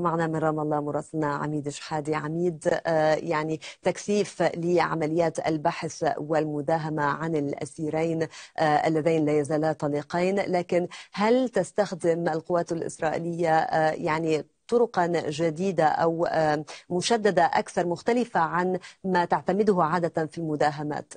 معنا من رام الله مراسلنا عميد شحادي عميد آه، يعني تكثيف لعمليات البحث والمداهمة عن الأسيرين آه، اللذين لا يزالا طليقين لكن هل تستخدم القوات الإسرائيلية آه، يعني طرقا جديدة أو مشددة أكثر مختلفة عن ما تعتمده عادة في المداهمات؟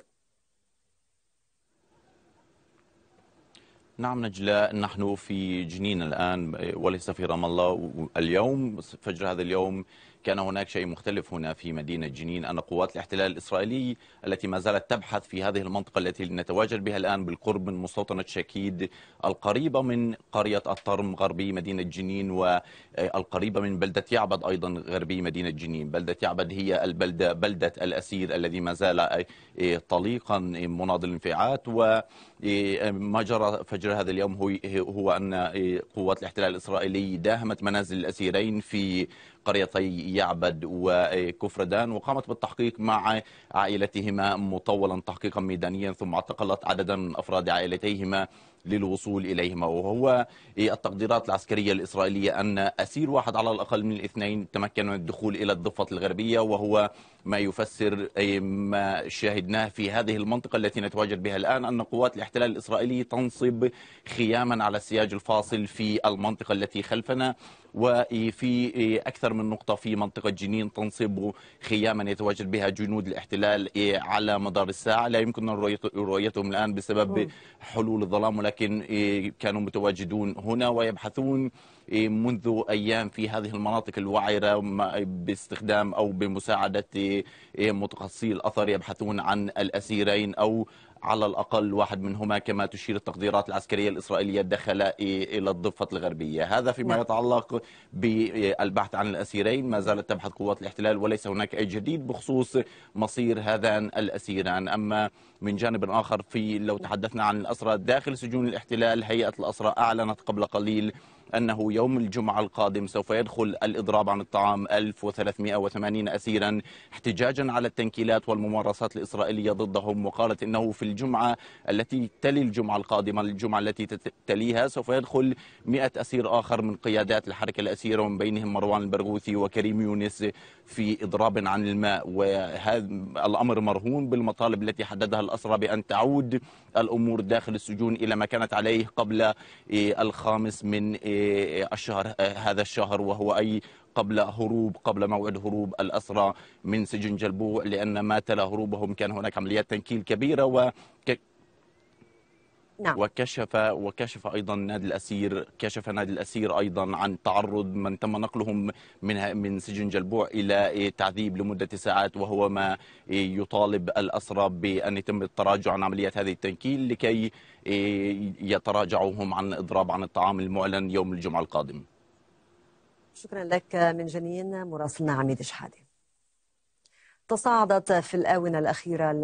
نعم نجلاء نحن في جنين الآن وليس في رام الله اليوم فجر هذا اليوم كان هناك شيء مختلف هنا في مدينة جنين أن قوات الاحتلال الإسرائيلي التي ما زالت تبحث في هذه المنطقة التي نتواجد بها الآن بالقرب من مستوطنة شكيد القريبة من قرية الطرم غربي مدينة جنين والقريبة من بلدة يعبد أيضا غربي مدينة جنين بلدة يعبد هي البلدة بلدة الأسير الذي ما زال إيه، طليقا مناض الانفعات وما جرى فجر هذا اليوم هو أن إيه، قوات الاحتلال الإسرائيلي داهمت منازل الأسيرين في قريتي يعبد وكفردان وقامت بالتحقيق مع عائلتهما مطولا تحقيقا ميدانيا ثم اعتقلت عددا من أفراد عائلتيهما للوصول إليهما وهو إيه التقديرات العسكرية الإسرائيلية أن أسير واحد على الأقل من الاثنين تمكن من الدخول إلى الضفة الغربية وهو ما يفسر ما شاهدناه في هذه المنطقة التي نتواجد بها الآن أن قوات الاحتلال الإسرائيلي تنصب خياما على السياج الفاصل في المنطقة التي خلفنا وفي إيه أكثر من نقطة في منطقة جنين تنصب خياما يتواجد بها جنود الاحتلال إيه على مدار الساعة لا يمكننا رؤيتهم الآن بسبب نعم. حلول الظلام ولكن ولكن إيه، كانوا متواجدون هنا ويبحثون إيه، منذ أيام في هذه المناطق الوعرة باستخدام أو بمساعدة إيه، متخصصي الأثر يبحثون عن الأسيرين أو على الأقل واحد منهما كما تشير التقديرات العسكرية الإسرائيلية دخل إيه، إلى الضفة الغربية هذا فيما نعم. يتعلق بالبحث عن الأسيرين ما زالت تبحث قوات الاحتلال وليس هناك أي جديد بخصوص مصير هذان الأسيران أما من جانب آخر في لو تحدثنا عن الأسرى داخل سجون الاحتلال هيئة الأسرى أعلنت قبل قليل أنه يوم الجمعة القادم سوف يدخل الإضراب عن الطعام 1380 أسيرا احتجاجا على التنكيلات والممارسات الإسرائيلية ضدهم وقالت أنه في الجمعة التي تلي الجمعة القادمة الجمعة التي تليها سوف يدخل 100 أسير آخر من قيادات الحركة الأسيرة ومن بينهم مروان البرغوثي وكريم يونس في إضراب عن الماء وهذا الأمر مرهون بالمطالب التي حددها الأسرى بأن تعود الأمور داخل السجون إلى ما كانت عليه قبل إيه، الخامس من إيه، الشهر هذا الشهر وهو أي قبل هروب قبل موعد هروب الأسرى من سجن جلبوع لأن ما تلا هروبهم كان هناك عمليات تنكيل كبيرة و نعم. وكشف وكشف ايضا نادي الاسير كشف نادي الاسير ايضا عن تعرض من تم نقلهم من من سجن جلبوع الى تعذيب لمده ساعات وهو ما يطالب الاسرى بان يتم التراجع عن عمليه هذه التنكيل لكي إيه، يتراجعوا هم عن اضراب عن الطعام المعلن يوم الجمعه القادم. شكرا لك من جنين مراسلنا عميد شحاده. تصاعدت في الاونه الاخيره